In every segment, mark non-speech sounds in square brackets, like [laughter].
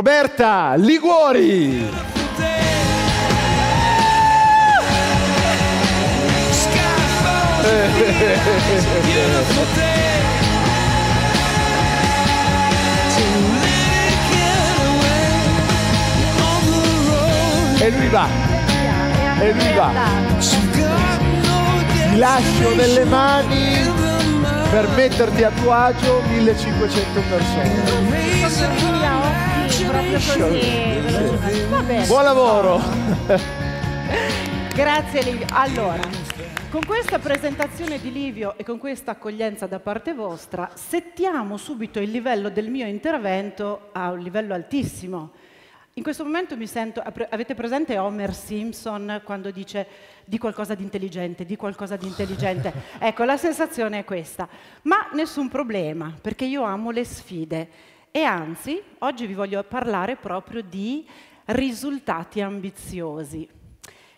Roberta Liguori. E lui va. E lui va. Ti lascio nelle mani per metterti a tuo agio 1500 persone proprio Buon lavoro! Grazie Livio. Allora, con questa presentazione di Livio e con questa accoglienza da parte vostra, settiamo subito il livello del mio intervento a un livello altissimo. In questo momento mi sento, avete presente Homer Simpson quando dice di qualcosa di intelligente, di qualcosa di intelligente? [laughs] ecco, la sensazione è questa, ma nessun problema, perché io amo le sfide e anzi oggi vi voglio parlare proprio di risultati ambiziosi.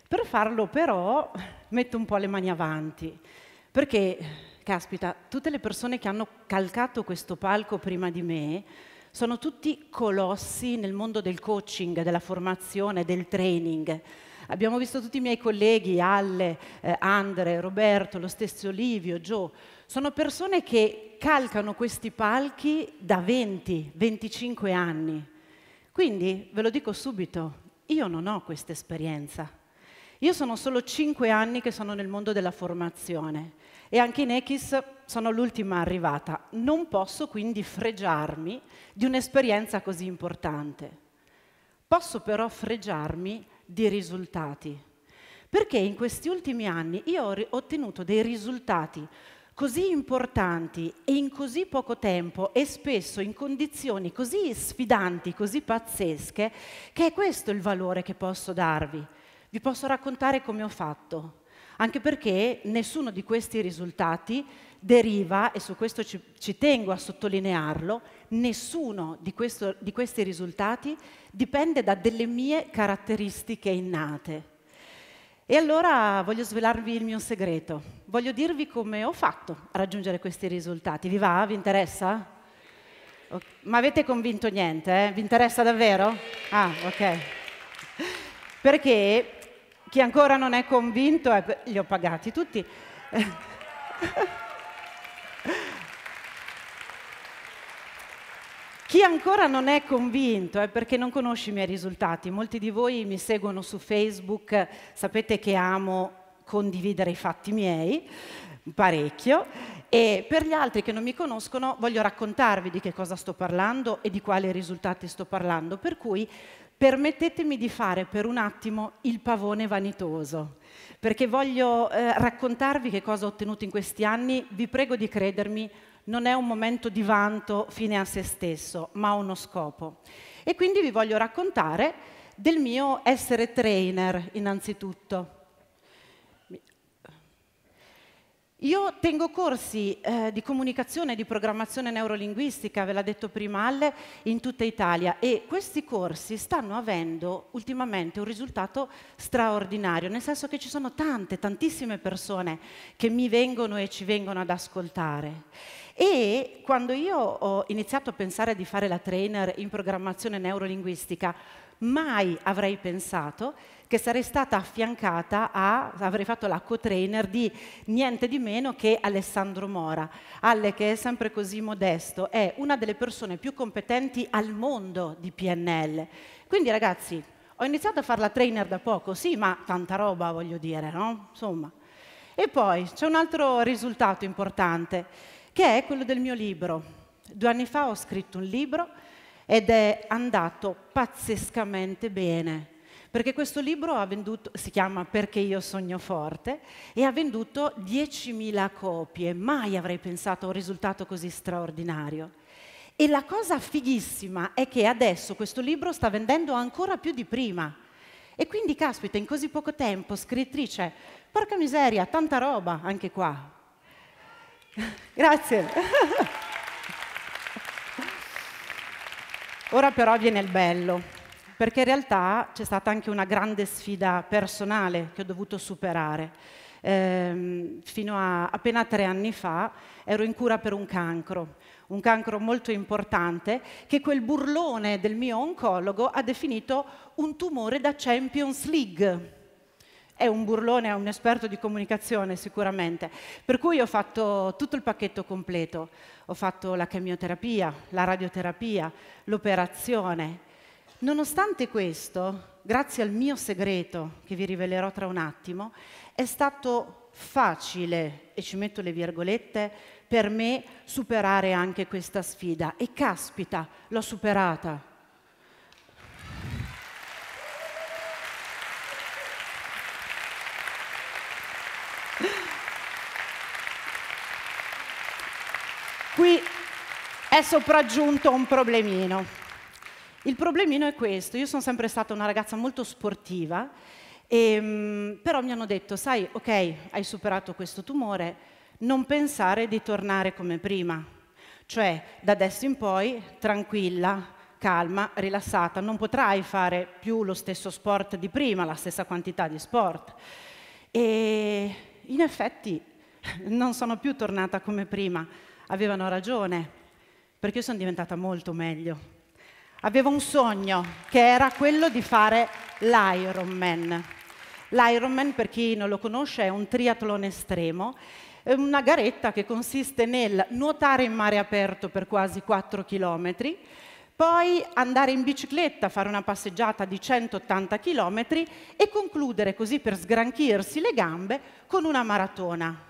Per farlo però metto un po' le mani avanti, perché, caspita, tutte le persone che hanno calcato questo palco prima di me sono tutti colossi nel mondo del coaching, della formazione, del training Abbiamo visto tutti i miei colleghi, Alle, eh, Andre, Roberto, lo stesso Livio, Joe. Sono persone che calcano questi palchi da 20, 25 anni. Quindi, ve lo dico subito, io non ho questa esperienza. Io sono solo 5 anni che sono nel mondo della formazione e anche in Echis sono l'ultima arrivata. Non posso quindi fregiarmi di un'esperienza così importante. Posso però fregiarmi di risultati. Perché in questi ultimi anni io ho ottenuto dei risultati così importanti e in così poco tempo e spesso in condizioni così sfidanti, così pazzesche, che è questo il valore che posso darvi. Vi posso raccontare come ho fatto anche perché nessuno di questi risultati deriva, e su questo ci, ci tengo a sottolinearlo, nessuno di, questo, di questi risultati dipende da delle mie caratteristiche innate. E allora voglio svelarvi il mio segreto, voglio dirvi come ho fatto a raggiungere questi risultati. Vi va? Vi interessa? Okay. Ma avete convinto niente? Eh? Vi interessa davvero? Ah, ok. Perché chi ancora non è convinto, è... Eh, li ho pagati tutti. [laughs] Chi ancora non è convinto è eh, perché non conosce i miei risultati. Molti di voi mi seguono su Facebook, sapete che amo condividere i fatti miei, parecchio, e per gli altri che non mi conoscono voglio raccontarvi di che cosa sto parlando e di quali risultati sto parlando, per cui Permettetemi di fare per un attimo il pavone vanitoso, perché voglio eh, raccontarvi che cosa ho ottenuto in questi anni, vi prego di credermi, non è un momento di vanto fine a se stesso, ma uno scopo. E quindi vi voglio raccontare del mio essere trainer innanzitutto, Io tengo corsi eh, di comunicazione e di programmazione neurolinguistica, ve l'ha detto prima Alle, in tutta Italia e questi corsi stanno avendo ultimamente un risultato straordinario, nel senso che ci sono tante, tantissime persone che mi vengono e ci vengono ad ascoltare. E quando io ho iniziato a pensare di fare la trainer in programmazione neurolinguistica, mai avrei pensato che sarei stata affiancata a, avrei fatto la co-trainer di niente di meno che Alessandro Mora. Alle, che è sempre così modesto, è una delle persone più competenti al mondo di PNL. Quindi ragazzi, ho iniziato a farla trainer da poco, sì, ma tanta roba voglio dire, no? Insomma. E poi c'è un altro risultato importante, che è quello del mio libro. Due anni fa ho scritto un libro ed è andato pazzescamente bene. Perché questo libro ha venduto, si chiama Perché io sogno forte e ha venduto 10.000 copie. Mai avrei pensato a un risultato così straordinario. E la cosa fighissima è che adesso questo libro sta vendendo ancora più di prima. E quindi, caspita, in così poco tempo, scrittrice, porca miseria, tanta roba anche qua. [laughs] Grazie. Grazie. [laughs] Ora però viene il bello, perché in realtà c'è stata anche una grande sfida personale che ho dovuto superare. Ehm, fino a appena tre anni fa ero in cura per un cancro, un cancro molto importante che quel burlone del mio oncologo ha definito un tumore da Champions League è un burlone, è un esperto di comunicazione sicuramente. Per cui ho fatto tutto il pacchetto completo. Ho fatto la chemioterapia, la radioterapia, l'operazione. Nonostante questo, grazie al mio segreto, che vi rivelerò tra un attimo, è stato facile, e ci metto le virgolette, per me superare anche questa sfida. E caspita, l'ho superata sopraggiunto un problemino. Il problemino è questo, io sono sempre stata una ragazza molto sportiva, e, ehm, però mi hanno detto, sai, ok, hai superato questo tumore, non pensare di tornare come prima, cioè da adesso in poi tranquilla, calma, rilassata, non potrai fare più lo stesso sport di prima, la stessa quantità di sport. E in effetti non sono più tornata come prima, avevano ragione perché io sono diventata molto meglio. Avevo un sogno che era quello di fare l'Ironman. L'Ironman, per chi non lo conosce, è un triathlon estremo è una garetta che consiste nel nuotare in mare aperto per quasi 4 km, poi andare in bicicletta, fare una passeggiata di 180 km e concludere così per sgranchirsi le gambe con una maratona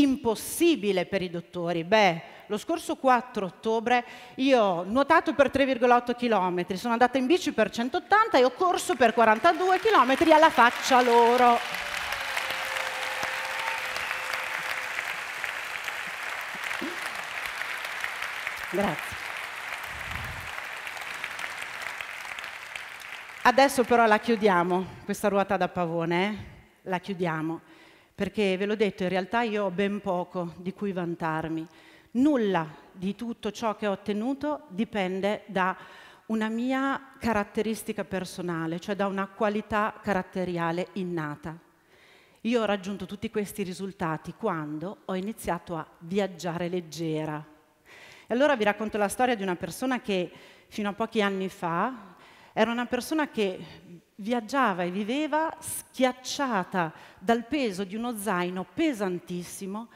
impossibile per i dottori. Beh, lo scorso 4 ottobre io ho nuotato per 3,8 km, sono andata in bici per 180 e ho corso per 42 km alla faccia loro. Grazie. Adesso però la chiudiamo, questa ruota da pavone, eh? la chiudiamo perché ve l'ho detto, in realtà io ho ben poco di cui vantarmi. Nulla di tutto ciò che ho ottenuto dipende da una mia caratteristica personale, cioè da una qualità caratteriale innata. Io ho raggiunto tutti questi risultati quando ho iniziato a viaggiare leggera. E allora vi racconto la storia di una persona che fino a pochi anni fa era una persona che viaggiava e viveva schiacciata dal peso di uno zaino pesantissimo,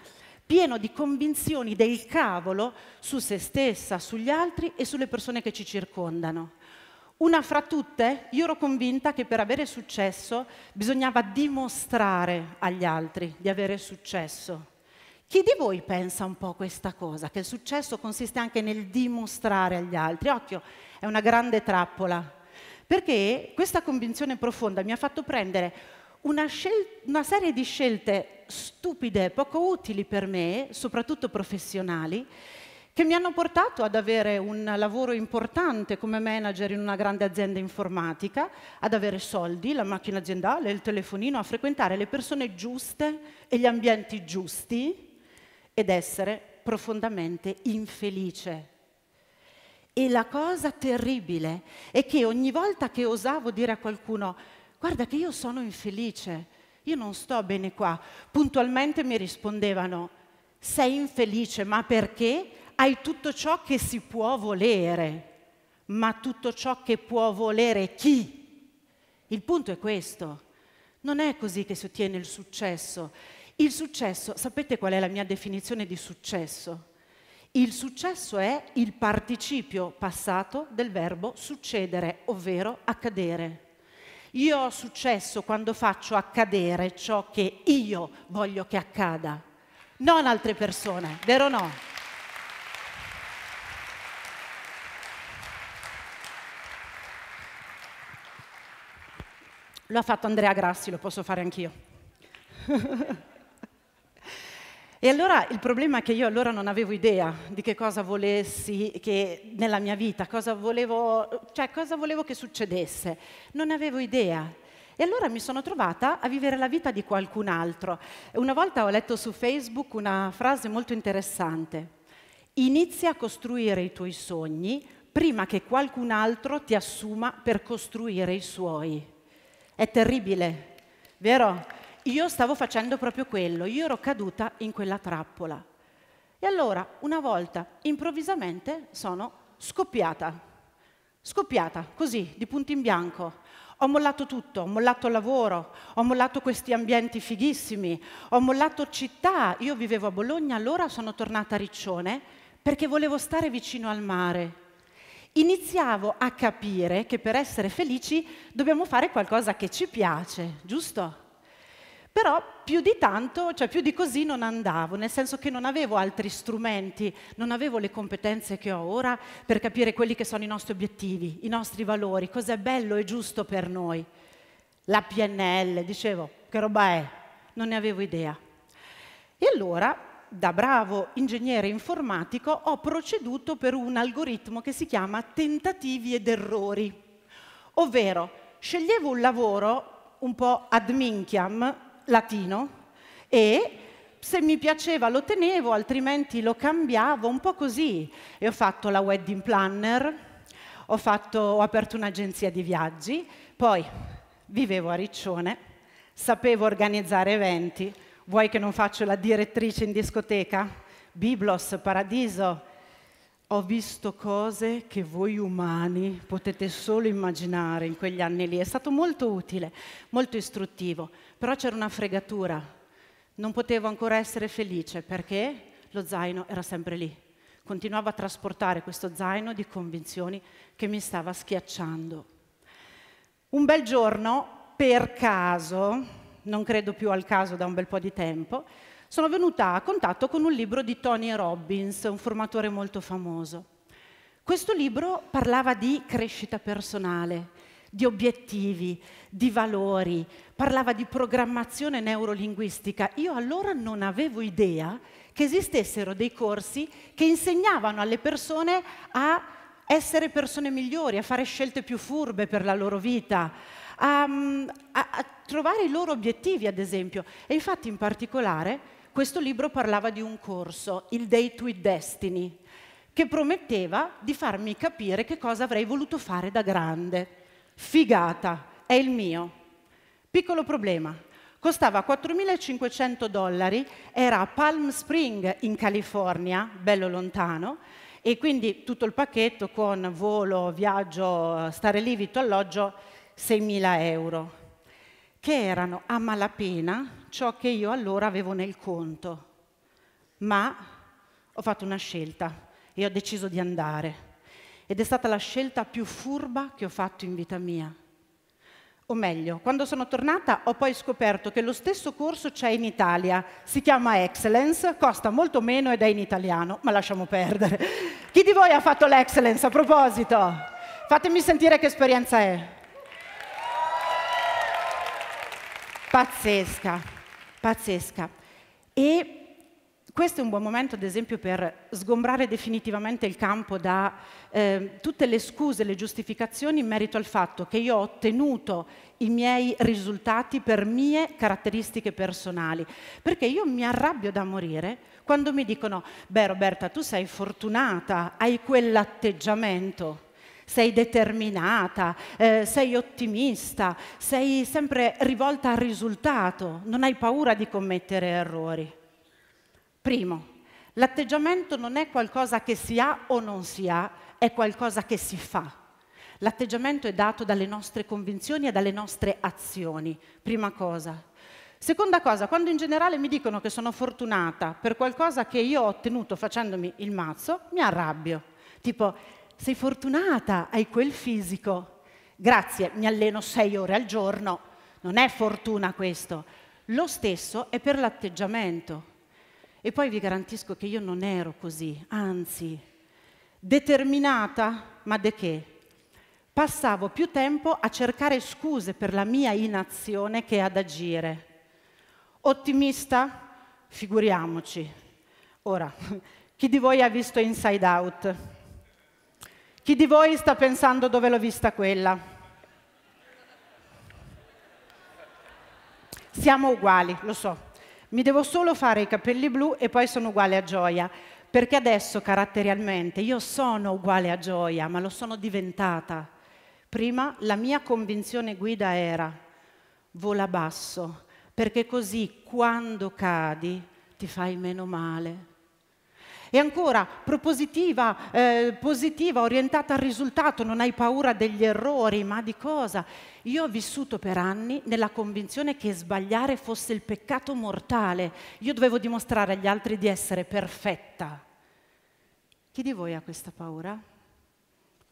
pieno di convinzioni del cavolo su se stessa, sugli altri e sulle persone che ci circondano. Una fra tutte, io ero convinta che per avere successo bisognava dimostrare agli altri di avere successo. Chi di voi pensa un po' questa cosa, che il successo consiste anche nel dimostrare agli altri? Occhio, è una grande trappola, perché questa convinzione profonda mi ha fatto prendere una, una serie di scelte stupide, poco utili per me, soprattutto professionali, che mi hanno portato ad avere un lavoro importante come manager in una grande azienda informatica, ad avere soldi, la macchina aziendale, il telefonino, a frequentare le persone giuste e gli ambienti giusti ed essere profondamente infelice e la cosa terribile è che ogni volta che osavo dire a qualcuno guarda che io sono infelice, io non sto bene qua, puntualmente mi rispondevano sei infelice ma perché hai tutto ciò che si può volere, ma tutto ciò che può volere chi? Il punto è questo. Non è così che si ottiene il successo. Il successo, sapete qual è la mia definizione di successo? Il successo è il participio passato del verbo succedere, ovvero accadere. Io ho successo quando faccio accadere ciò che io voglio che accada, non altre persone, vero o no? Lo ha fatto Andrea Grassi, lo posso fare anch'io. [laughs] E allora il problema è che io allora non avevo idea di che cosa volessi che, nella mia vita, cosa volevo, cioè cosa volevo che succedesse. Non avevo idea. E allora mi sono trovata a vivere la vita di qualcun altro. Una volta ho letto su Facebook una frase molto interessante. Inizia a costruire i tuoi sogni prima che qualcun altro ti assuma per costruire i suoi. È terribile, vero? io stavo facendo proprio quello, io ero caduta in quella trappola. E allora, una volta, improvvisamente, sono scoppiata. Scoppiata, così, di punto in bianco. Ho mollato tutto, ho mollato il lavoro, ho mollato questi ambienti fighissimi, ho mollato città. Io vivevo a Bologna, allora sono tornata a Riccione perché volevo stare vicino al mare. Iniziavo a capire che per essere felici dobbiamo fare qualcosa che ci piace, giusto? Però più di tanto, cioè più di così non andavo, nel senso che non avevo altri strumenti, non avevo le competenze che ho ora per capire quelli che sono i nostri obiettivi, i nostri valori, cos'è bello e giusto per noi. La PNL, dicevo, che roba è? Non ne avevo idea. E allora, da bravo ingegnere informatico, ho proceduto per un algoritmo che si chiama tentativi ed errori, ovvero sceglievo un lavoro un po' ad minchiam, latino e se mi piaceva lo tenevo, altrimenti lo cambiavo, un po' così. E ho fatto la wedding planner, ho, fatto, ho aperto un'agenzia di viaggi, poi vivevo a Riccione, sapevo organizzare eventi, vuoi che non faccio la direttrice in discoteca? Biblos, Paradiso, ho visto cose che voi umani potete solo immaginare in quegli anni lì. È stato molto utile, molto istruttivo, però c'era una fregatura. Non potevo ancora essere felice perché lo zaino era sempre lì. Continuavo a trasportare questo zaino di convinzioni che mi stava schiacciando. Un bel giorno, per caso, non credo più al caso da un bel po' di tempo, sono venuta a contatto con un libro di Tony Robbins, un formatore molto famoso. Questo libro parlava di crescita personale, di obiettivi, di valori, parlava di programmazione neurolinguistica. Io allora non avevo idea che esistessero dei corsi che insegnavano alle persone a essere persone migliori, a fare scelte più furbe per la loro vita, a, mm, a, a trovare i loro obiettivi, ad esempio. E infatti in particolare questo libro parlava di un corso, il Date with Destiny, che prometteva di farmi capire che cosa avrei voluto fare da grande. Figata, è il mio. Piccolo problema, costava 4.500 dollari, era a Palm Spring in California, bello lontano, e quindi tutto il pacchetto con volo, viaggio, stare lì, vitto, alloggio, 6.000 euro che erano a malapena ciò che io allora avevo nel conto, ma ho fatto una scelta e ho deciso di andare. Ed è stata la scelta più furba che ho fatto in vita mia. O meglio, quando sono tornata ho poi scoperto che lo stesso corso c'è in Italia, si chiama Excellence, costa molto meno ed è in italiano, ma lasciamo perdere. Chi di voi ha fatto l'Excellence a proposito? Fatemi sentire che esperienza è. pazzesca, pazzesca. E questo è un buon momento, ad esempio, per sgombrare definitivamente il campo da eh, tutte le scuse, le giustificazioni in merito al fatto che io ho ottenuto i miei risultati per mie caratteristiche personali. Perché io mi arrabbio da morire quando mi dicono, beh Roberta, tu sei fortunata, hai quell'atteggiamento sei determinata, eh, sei ottimista, sei sempre rivolta al risultato, non hai paura di commettere errori. Primo, l'atteggiamento non è qualcosa che si ha o non si ha, è qualcosa che si fa. L'atteggiamento è dato dalle nostre convinzioni e dalle nostre azioni, prima cosa. Seconda cosa, quando in generale mi dicono che sono fortunata per qualcosa che io ho ottenuto facendomi il mazzo, mi arrabbio. Tipo, sei fortunata, hai quel fisico. Grazie, mi alleno sei ore al giorno, non è fortuna questo. Lo stesso è per l'atteggiamento. E poi vi garantisco che io non ero così, anzi, determinata, ma de che? Passavo più tempo a cercare scuse per la mia inazione che ad agire. Ottimista? Figuriamoci. Ora, [laughs] chi di voi ha visto Inside Out? Chi di voi sta pensando dove l'ho vista quella? Siamo uguali, lo so. Mi devo solo fare i capelli blu e poi sono uguale a Gioia, perché adesso caratterialmente io sono uguale a Gioia, ma lo sono diventata. Prima la mia convinzione guida era vola basso, perché così quando cadi ti fai meno male. E ancora propositiva, eh, positiva, orientata al risultato, non hai paura degli errori, ma di cosa? Io ho vissuto per anni nella convinzione che sbagliare fosse il peccato mortale. Io dovevo dimostrare agli altri di essere perfetta. Chi di voi ha questa paura?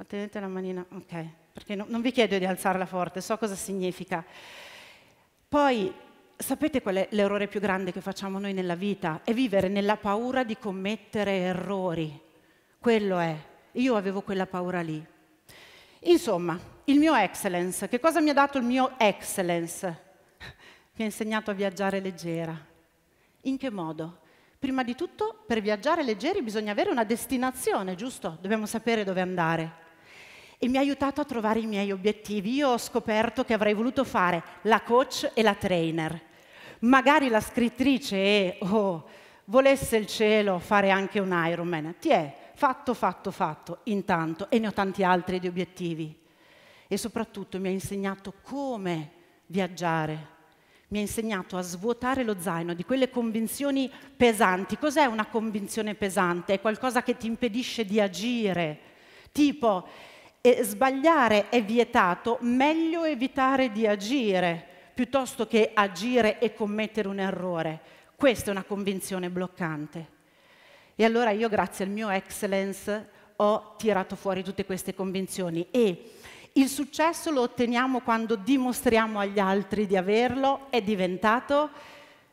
Tenete la manina, ok, perché no, non vi chiedo di alzarla forte, so cosa significa. Poi sapete qual è l'errore più grande che facciamo noi nella vita? È vivere nella paura di commettere errori. Quello è. Io avevo quella paura lì. Insomma, il mio excellence. Che cosa mi ha dato il mio excellence? [laughs] Mi ha insegnato a viaggiare leggera. In che modo? Prima di tutto, per viaggiare leggeri bisogna avere una destinazione, giusto? Dobbiamo sapere dove andare. E mi ha aiutato a trovare i miei obiettivi. Io ho scoperto che avrei voluto fare la coach e la trainer magari la scrittrice e oh, volesse il cielo fare anche un Ironman. Ti è fatto, fatto, fatto, intanto, e ne ho tanti altri di obiettivi. E soprattutto mi ha insegnato come viaggiare, mi ha insegnato a svuotare lo zaino di quelle convinzioni pesanti. Cos'è una convinzione pesante? È qualcosa che ti impedisce di agire, tipo eh, sbagliare è vietato, meglio evitare di agire piuttosto che agire e commettere un errore. Questa è una convinzione bloccante. E allora io, grazie al mio excellence, ho tirato fuori tutte queste convinzioni e il successo lo otteniamo quando dimostriamo agli altri di averlo, è diventato,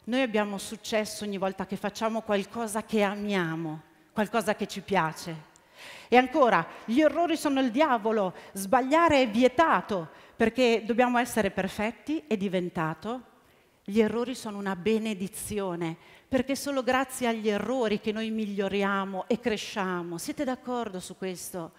noi abbiamo successo ogni volta che facciamo qualcosa che amiamo, qualcosa che ci piace. E ancora, gli errori sono il diavolo, sbagliare è vietato perché dobbiamo essere perfetti, è diventato. Gli errori sono una benedizione perché è solo grazie agli errori che noi miglioriamo e cresciamo. Siete d'accordo su questo?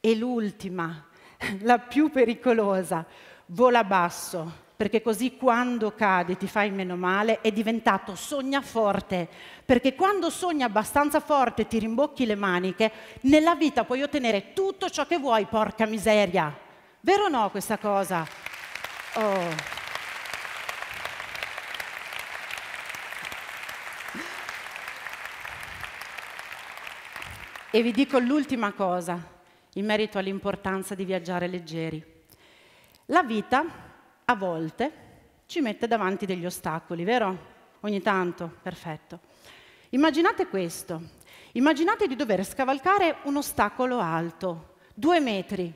E l'ultima, [laughs] la più pericolosa, vola basso perché così quando cade ti fai meno male, è diventato sogna forte, perché quando sogni abbastanza forte ti rimbocchi le maniche, nella vita puoi ottenere tutto ciò che vuoi, porca miseria. Vero o no questa cosa? Oh. E vi dico l'ultima cosa in merito all'importanza di viaggiare leggeri. La vita a volte ci mette davanti degli ostacoli, vero? Ogni tanto, perfetto. Immaginate questo, immaginate di dover scavalcare un ostacolo alto, due metri,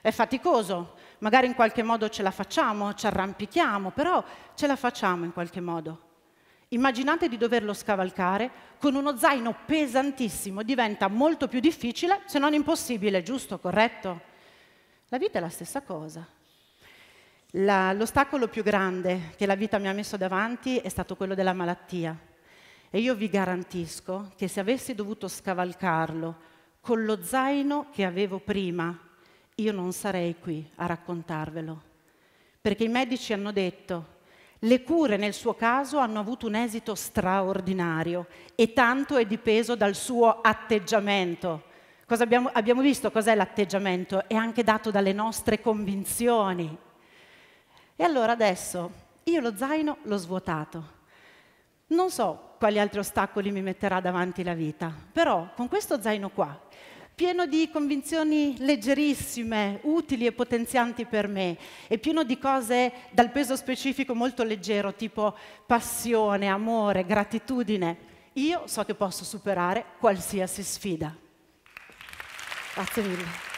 è faticoso, magari in qualche modo ce la facciamo, ci arrampichiamo, però ce la facciamo in qualche modo. Immaginate di doverlo scavalcare con uno zaino pesantissimo, diventa molto più difficile, se non impossibile, giusto, corretto? La vita è la stessa cosa l'ostacolo più grande che la vita mi ha messo davanti è stato quello della malattia. E io vi garantisco che se avessi dovuto scavalcarlo con lo zaino che avevo prima, io non sarei qui a raccontarvelo. Perché i medici hanno detto, le cure nel suo caso hanno avuto un esito straordinario e tanto è dipeso dal suo atteggiamento. Abbiamo, abbiamo visto cos'è l'atteggiamento? È anche dato dalle nostre convinzioni, e allora adesso io lo zaino l'ho svuotato. Non so quali altri ostacoli mi metterà davanti la vita, però con questo zaino qua, pieno di convinzioni leggerissime, utili e potenzianti per me, e pieno di cose dal peso specifico molto leggero, tipo passione, amore, gratitudine, io so che posso superare qualsiasi sfida. Grazie mille.